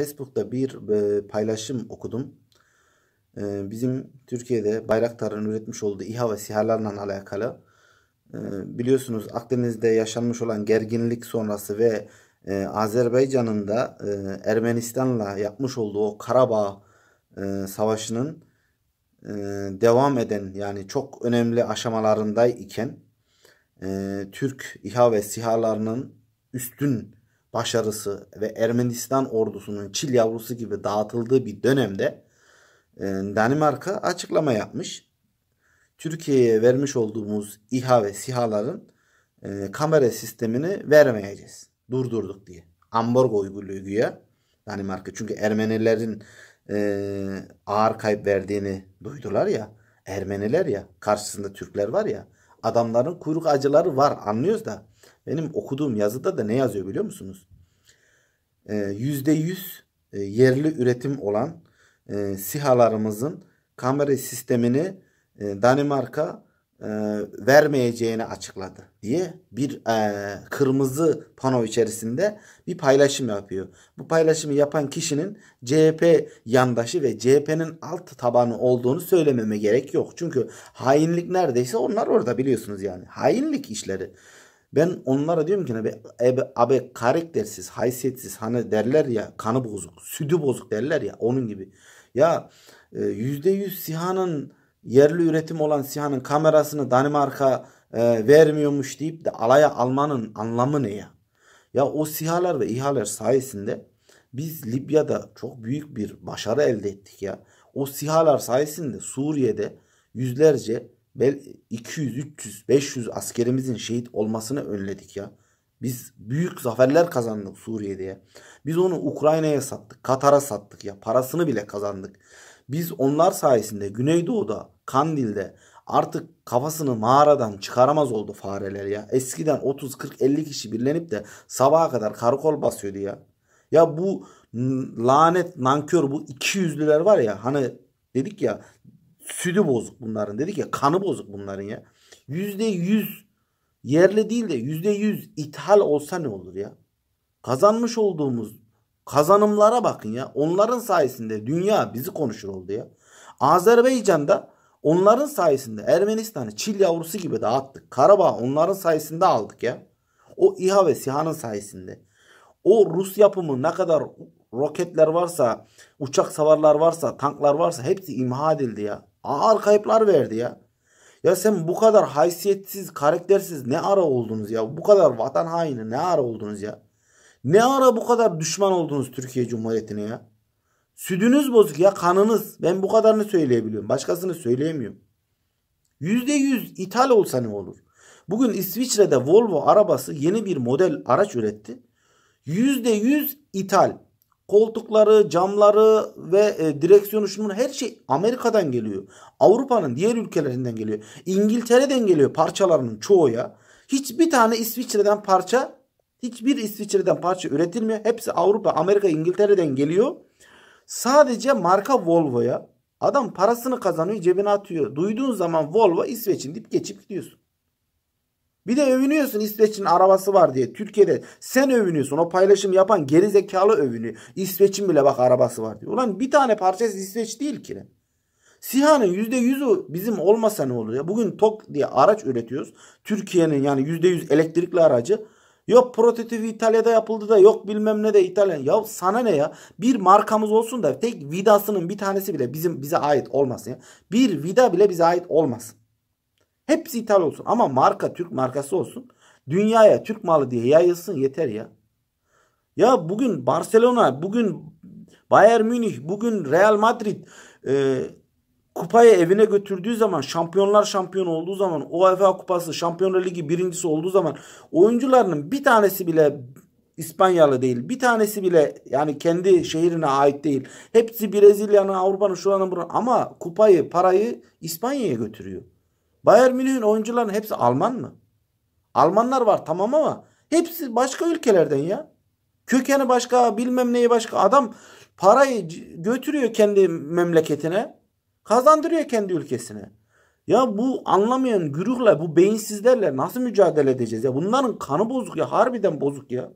Facebook'ta bir e, paylaşım okudum. E, bizim Türkiye'de Bayraktar'ın üretmiş olduğu İHA ve SİHA'larla alakalı e, biliyorsunuz Akdeniz'de yaşanmış olan gerginlik sonrası ve Azerbaycan'ın da Ermenistan'la yapmış olduğu o Karabağ savaşının devam eden yani çok önemli aşamalarındayken Türk İHA ve SİHA'larının üstün başarısı ve Ermenistan ordusunun çil yavrusu gibi dağıtıldığı bir dönemde e, Danimarka açıklama yapmış. Türkiye'ye vermiş olduğumuz İHA ve SİHA'ların e, kamera sistemini vermeyeceğiz. Durdurduk diye. Ambargo uyguluyor güya Danimarka. Çünkü Ermenilerin e, ağır kayıp verdiğini duydular ya. Ermeniler ya. Karşısında Türkler var ya. Adamların kuyruk acıları var anlıyoruz da. Benim okuduğum yazıda da ne yazıyor biliyor musunuz? Ee, %100 e, yerli üretim olan e, sihalarımızın kamera sistemini e, Danimarka e, vermeyeceğini açıkladı diye bir e, kırmızı pano içerisinde bir paylaşım yapıyor. Bu paylaşımı yapan kişinin CHP yandaşı ve CHP'nin alt tabanı olduğunu söylememe gerek yok. Çünkü hainlik neredeyse onlar orada biliyorsunuz yani. Hainlik işleri. Ben onlara diyorum ki abi, abi, abi karaktersiz, haysiyetsiz hani derler ya kanı bozuk, südü bozuk derler ya onun gibi. Ya %100 e, SİHA'nın yerli üretim olan Sihanın kamerasını Danimarka e, vermiyormuş deyip de alaya almanın anlamı ne ya? Ya o SİHA'lar ve İHA'lar sayesinde biz Libya'da çok büyük bir başarı elde ettik ya. O SİHA'lar sayesinde Suriye'de yüzlerce 200, 300, 500 askerimizin şehit olmasını önledik ya. Biz büyük zaferler kazandık Suriye'de ya. Biz onu Ukrayna'ya sattık, Katar'a sattık ya. Parasını bile kazandık. Biz onlar sayesinde Güneydoğu'da, Kandil'de artık kafasını mağaradan çıkaramaz oldu fareler ya. Eskiden 30 40 50 kişi birlenip de sabaha kadar karakol basıyordu ya. Ya bu lanet nankör bu iki var ya hani dedik ya südü bozuk bunların dedik ya kanı bozuk bunların ya. Yüzde yüz yerli değil de yüzde yüz ithal olsa ne olur ya? Kazanmış olduğumuz Kazanımlara bakın ya. Onların sayesinde dünya bizi konuşur oldu ya. Azerbaycan'da onların sayesinde Ermenistan'ı çil yavrusu gibi dağıttık. Karabağ onların sayesinde aldık ya. O İHA ve SİHA'nın sayesinde. O Rus yapımı ne kadar roketler varsa, uçak savarlar varsa, tanklar varsa hepsi imha edildi ya. Ağır kayıplar verdi ya. Ya sen bu kadar haysiyetsiz, karaktersiz ne ara oldunuz ya? Bu kadar vatan haini ne ara oldunuz ya? Ne ara bu kadar düşman oldunuz Türkiye Cumhuriyeti'ne ya? Südünüz bozuk ya kanınız. Ben bu kadarını söyleyebiliyorum. Başkasını söyleyemiyorum. Yüzde yüz ithal olsa ne olur? Bugün İsviçre'de Volvo arabası yeni bir model araç üretti. Yüzde yüz ithal. Koltukları, camları ve e, direksiyon uçlumunun her şey Amerika'dan geliyor. Avrupa'nın diğer ülkelerinden geliyor. İngiltere'den geliyor parçalarının çoğu ya. Hiçbir tane İsviçre'den parça Hiçbir İsviçre'den parça üretilmiyor. Hepsi Avrupa, Amerika, İngiltere'den geliyor. Sadece marka Volvo'ya adam parasını kazanıyor cebine atıyor. Duyduğun zaman Volvo İsveç'in deyip geçip gidiyorsun. Bir de övünüyorsun İsveç'in arabası var diye. Türkiye'de sen övünüyorsun. O paylaşım yapan gerizekalı zekalı övünüyor. İsveç'in bile bak arabası var diyor. Ulan bir tane parçası İsveç değil ki. SİHA'nın %100'ü bizim olmasa ne olur ya? Bugün TOK diye araç üretiyoruz. Türkiye'nin yani %100 elektrikli aracı Yok prototipi İtalya'da yapıldı da yok bilmem ne de İtalya. Ya sana ne ya? Bir markamız olsun da tek vidasının bir tanesi bile bizim bize ait olmasın ya. Bir vida bile bize ait olmasın. Hepsi İtalya olsun ama marka Türk markası olsun. Dünyaya Türk malı diye yayılsın yeter ya. Ya bugün Barcelona, bugün Bayern Münih, bugün Real Madrid, kupayı evine götürdüğü zaman şampiyonlar şampiyon olduğu zaman UEFA kupası şampiyonlar ligi birincisi olduğu zaman oyuncularının bir tanesi bile İspanyalı değil. Bir tanesi bile yani kendi şehrine ait değil. Hepsi Brezilya'nın, Avrupa'nın, şuranın buranın ama kupayı, parayı İspanya'ya götürüyor. Bayern Münih'in oyuncuların hepsi Alman mı? Almanlar var tamam ama hepsi başka ülkelerden ya. Kökeni başka, bilmem neyi başka. Adam parayı götürüyor kendi memleketine. Kazandırıyor kendi ülkesine. Ya bu anlamayan güruhla bu beyinsizlerle nasıl mücadele edeceğiz ya? Bunların kanı bozuk ya. Harbiden bozuk ya.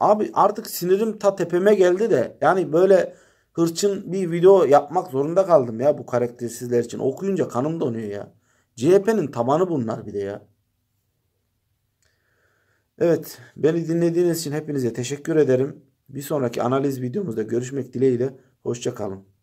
Abi artık sinirim ta tepeme geldi de yani böyle hırçın bir video yapmak zorunda kaldım ya bu karaktersizler için. Okuyunca kanım donuyor ya. CHP'nin tabanı bunlar bir de ya. Evet beni dinlediğiniz için hepinize teşekkür ederim. Bir sonraki analiz videomuzda görüşmek dileğiyle. Hoşçakalın.